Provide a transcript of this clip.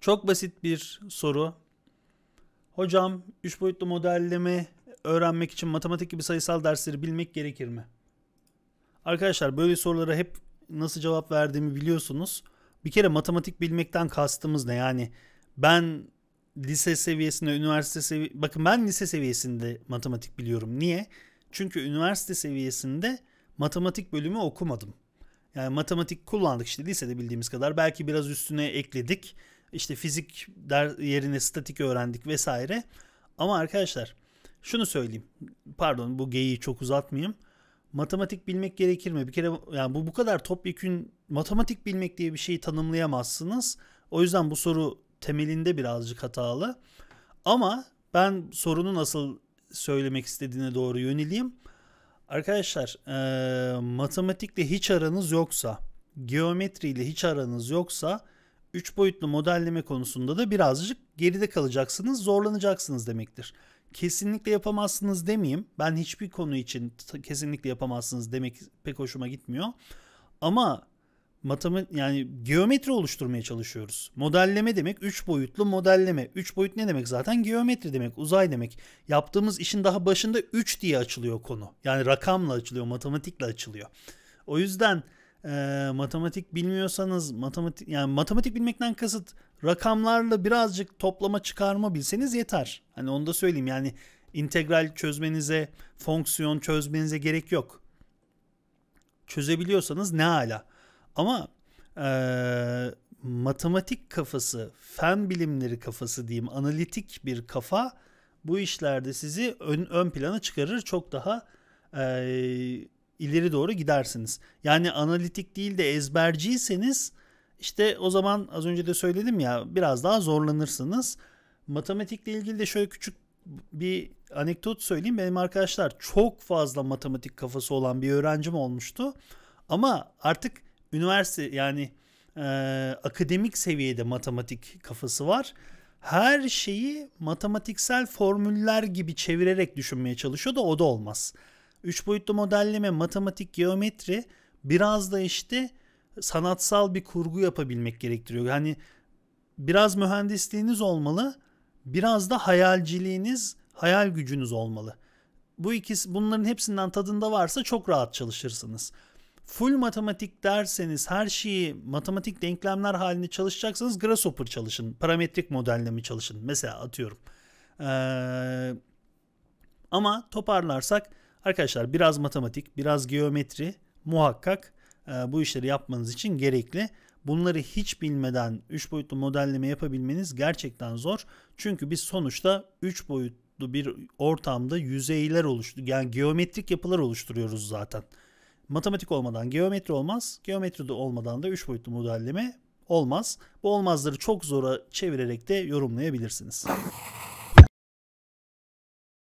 Çok basit bir soru. Hocam üç boyutlu modelleme öğrenmek için matematik gibi sayısal dersleri bilmek gerekir mi? Arkadaşlar böyle sorulara hep nasıl cevap verdiğimi biliyorsunuz. Bir kere matematik bilmekten kastımız ne? Yani ben lise seviyesinde, üniversite sevi bakın ben lise seviyesinde matematik biliyorum. Niye? Çünkü üniversite seviyesinde matematik bölümü okumadım. Yani matematik kullandık işte lisede bildiğimiz kadar. Belki biraz üstüne ekledik. İşte fizik der yerine statik öğrendik vesaire. Ama arkadaşlar şunu söyleyeyim. Pardon bu geyiği çok uzatmayayım. Matematik bilmek gerekir mi? Bir kere yani bu bu kadar topyekün matematik bilmek diye bir şeyi tanımlayamazsınız. O yüzden bu soru temelinde birazcık hatalı. Ama ben sorunun asıl söylemek istediğine doğru yöneleyim. Arkadaşlar e, matematikle hiç aranız yoksa, geometriyle hiç aranız yoksa 3 boyutlu modelleme konusunda da birazcık geride kalacaksınız, zorlanacaksınız demektir. Kesinlikle yapamazsınız demeyeyim. Ben hiçbir konu için kesinlikle yapamazsınız demek pek hoşuma gitmiyor. Ama matematik yani geometri oluşturmaya çalışıyoruz. Modelleme demek üç boyutlu modelleme. Üç boyut ne demek zaten? Geometri demek, uzay demek. Yaptığımız işin daha başında 3 diye açılıyor konu. Yani rakamla açılıyor, matematikle açılıyor. O yüzden e, matematik bilmiyorsanız matematik yani matematik bilmekten kasıt rakamlarla birazcık toplama çıkarma bilseniz yeter. Hani onu da söyleyeyim yani integral çözmenize, fonksiyon çözmenize gerek yok. Çözebiliyorsanız ne ala. Ama e, matematik kafası, fen bilimleri kafası diyeyim, analitik bir kafa bu işlerde sizi ön, ön plana çıkarır. Çok daha e, ileri doğru gidersiniz. Yani analitik değil de ezberciyseniz işte o zaman az önce de söyledim ya biraz daha zorlanırsınız. Matematikle ilgili de şöyle küçük bir anekdot söyleyeyim. Benim arkadaşlar çok fazla matematik kafası olan bir öğrencim olmuştu. Ama artık üniversite yani e, akademik seviyede matematik kafası var. Her şeyi matematiksel formüller gibi çevirerek düşünmeye çalışıyor da o da olmaz. Üç boyutlu modelleme, matematik, geometri biraz da işte sanatsal bir kurgu yapabilmek gerektiriyor. Yani biraz mühendisliğiniz olmalı, biraz da hayalciliğiniz, hayal gücünüz olmalı. Bu ikisi bunların hepsinden tadında varsa çok rahat çalışırsınız full matematik derseniz her şeyi matematik denklemler halinde çalışacaksanız Grasshopper çalışın. Parametrik modelleme çalışın. Mesela atıyorum. Ee, ama toparlarsak arkadaşlar biraz matematik, biraz geometri muhakkak e, bu işleri yapmanız için gerekli. Bunları hiç bilmeden 3 boyutlu modelleme yapabilmeniz gerçekten zor. Çünkü biz sonuçta 3 boyutlu bir ortamda yüzeyler oluştu. Yani geometrik yapılar oluşturuyoruz zaten matematik olmadan geometri olmaz. Geometri de olmadan da 3 boyutlu modelleme olmaz. Bu olmazları çok zora çevirerek de yorumlayabilirsiniz.